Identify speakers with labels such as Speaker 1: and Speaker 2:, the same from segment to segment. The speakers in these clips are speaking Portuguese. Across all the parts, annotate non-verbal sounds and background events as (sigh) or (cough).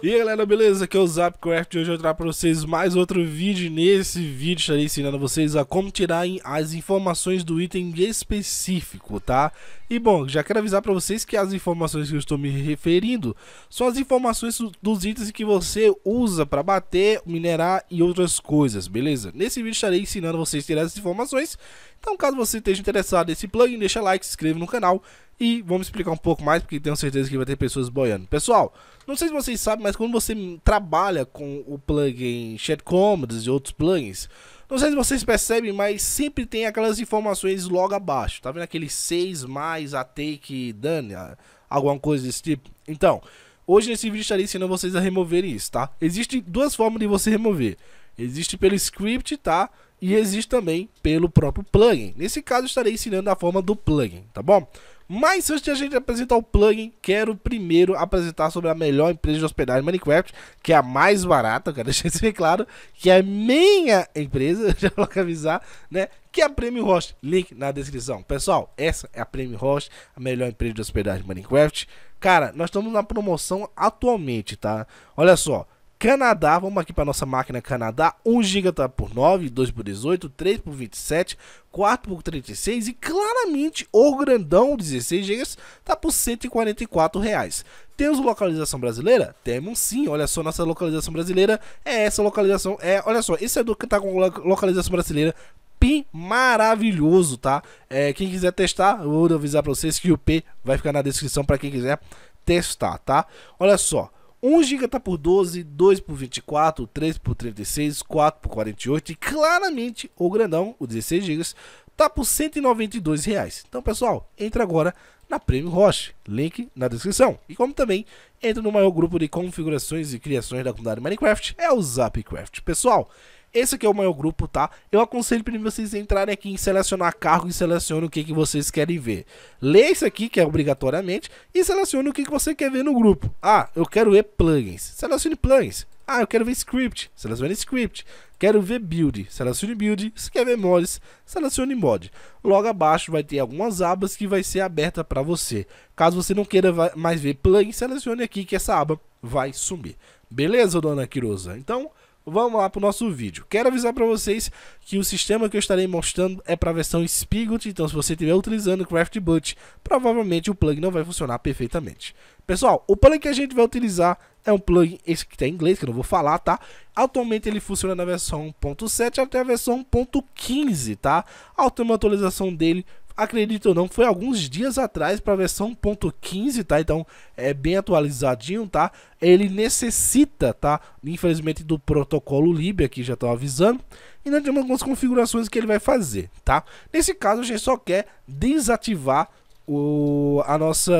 Speaker 1: E aí galera, beleza? Aqui é o Zapcraft e hoje eu trago para vocês mais outro vídeo. Nesse vídeo estarei ensinando vocês a como tirar as informações do item específico, tá? E bom, já quero avisar para vocês que as informações que eu estou me referindo são as informações dos itens que você usa para bater, minerar e outras coisas, beleza? Nesse vídeo estarei ensinando vocês a tirar essas informações então, caso você esteja interessado nesse plugin, deixa like, se inscreva no canal e vamos explicar um pouco mais, porque tenho certeza que vai ter pessoas boiando. Pessoal, não sei se vocês sabem, mas quando você trabalha com o plugin Shed Commands e outros plugins, não sei se vocês percebem, mas sempre tem aquelas informações logo abaixo. Tá vendo aquele 6 mais a take done, ah, alguma coisa desse tipo? Então, hoje nesse vídeo estarei ensinando vocês a remover isso, tá? Existem duas formas de você remover. Existe pelo script, tá? E existe também pelo próprio plugin. Nesse caso, estarei ensinando a forma do plugin, tá bom? Mas antes de a gente apresentar o plugin, quero primeiro apresentar sobre a melhor empresa de hospedagem Minecraft, que é a mais barata, quero (laughs) deixar isso bem claro, que é minha empresa, (laughs) já vou avisar, né? Que é a Premium Host, link na descrição. Pessoal, essa é a Premium Host, a melhor empresa de hospedagem Minecraft. Cara, nós estamos na promoção atualmente, tá? Olha só, Canadá, vamos aqui para nossa máquina Canadá, 1 GB tá por 9, 2 por 18, 3 por 27, 4 por 36 e claramente o grandão 16 GB tá por 144 reais. Temos localização brasileira? Temos sim, olha só, nossa localização brasileira é essa localização, é, olha só, esse é do que tá com localização brasileira, PIN maravilhoso, tá? É, quem quiser testar, eu vou avisar para vocês que o P vai ficar na descrição para quem quiser testar, tá? Olha só, 1 GB está por 12, 2 por 24, 3 por 36, 4 por 48 e claramente o grandão, o 16 GB, está por 192 reais. Então, pessoal, entra agora na Premium Roche, link na descrição. E como também entra no maior grupo de configurações e criações da comunidade Minecraft, é o Zapcraft. Pessoal, esse aqui é o maior grupo, tá? Eu aconselho para vocês entrarem aqui em selecionar cargo e selecione o que, que vocês querem ver. Lê isso aqui, que é obrigatoriamente, e selecione o que, que você quer ver no grupo. Ah, eu quero ver plugins. Selecione plugins. Ah, eu quero ver script. Selecione script. Quero ver build. Selecione build. Se quer ver mods, selecione mod. Logo abaixo vai ter algumas abas que vai ser aberta para você. Caso você não queira mais ver plugins, selecione aqui que essa aba vai sumir. Beleza, dona Quirosa? Então, vamos lá para o nosso vídeo. Quero avisar para vocês que o sistema que eu estarei mostrando é para a versão Spigot, então se você estiver utilizando o Craft provavelmente o plugin não vai funcionar perfeitamente. Pessoal, o plugin que a gente vai utilizar é um plugin, esse que está em inglês, que eu não vou falar, tá? Atualmente ele funciona na versão 1.7 até a versão 1.15, tá? A última atualização dele acredito ou não, foi alguns dias atrás para a versão 1.15, tá? Então é bem atualizadinho, tá? Ele necessita, tá? Infelizmente do protocolo Lib aqui já estou avisando. E não tem algumas configurações que ele vai fazer, tá? Nesse caso, a gente só quer desativar o, a nossa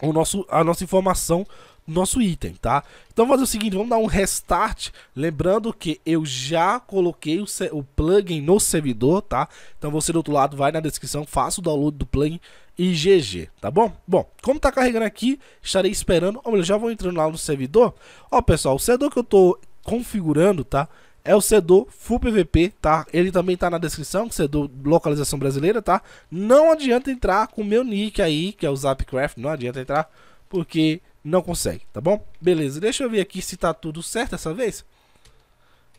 Speaker 1: o nosso, a nossa informação nosso item, tá? Então vamos fazer o seguinte, vamos dar um restart, lembrando que eu já coloquei o, o plugin no servidor, tá? Então você do outro lado vai na descrição, faça o download do plugin e GG, tá bom? Bom, como tá carregando aqui, estarei esperando, ou melhor, já vou entrando lá no servidor. Ó pessoal, o servidor que eu tô configurando, tá? é o Cedor Full PVP, tá? Ele também tá na descrição, Cedor é localização brasileira, tá? Não adianta entrar com o meu nick aí, que é o Zapcraft, não adianta entrar, porque não consegue, tá bom? Beleza, deixa eu ver aqui se tá tudo certo essa vez.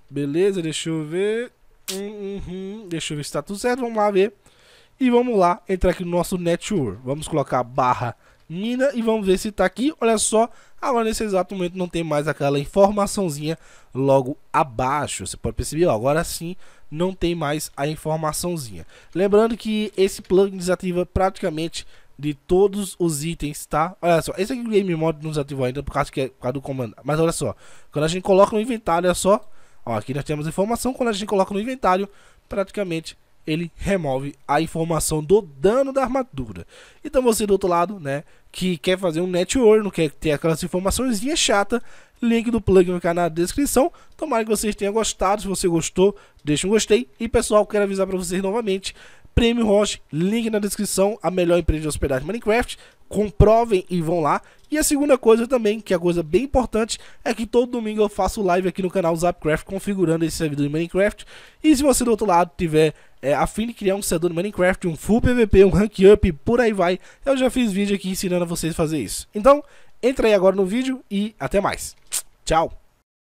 Speaker 1: Beleza, deixa eu ver. Uhum, deixa eu ver se tá tudo certo, vamos lá ver. E vamos lá entrar aqui no nosso network. Vamos colocar barra Nina e vamos ver se tá aqui. Olha só, agora nesse exato momento não tem mais aquela informaçãozinha logo abaixo. Você pode perceber, ó, agora sim não tem mais a informaçãozinha. Lembrando que esse plugin desativa praticamente de todos os itens, tá? Olha só, esse aqui o Game Mode nos ativou ainda por causa, que é, por causa do comando. Mas olha só, quando a gente coloca no inventário, olha só. Ó, aqui nós temos informação, quando a gente coloca no inventário, praticamente ele remove a informação do dano da armadura. Então você do outro lado, né, que quer fazer um network, não quer ter aquelas informações chata, link do plugin vai ficar na descrição. Tomara que vocês tenham gostado, se você gostou, deixa um gostei. E pessoal, quero avisar para vocês novamente, Prêmio Host, link na descrição, a melhor empresa de hospedagem Minecraft. Comprovem e vão lá. E a segunda coisa também, que é a coisa bem importante, é que todo domingo eu faço live aqui no canal Zapcraft configurando esse servidor de Minecraft. E se você do outro lado tiver é, a fim de criar um servidor de Minecraft, um full PVP, um rank up, por aí vai, eu já fiz vídeo aqui ensinando a vocês a fazer isso. Então, entra aí agora no vídeo e até mais. Tchau!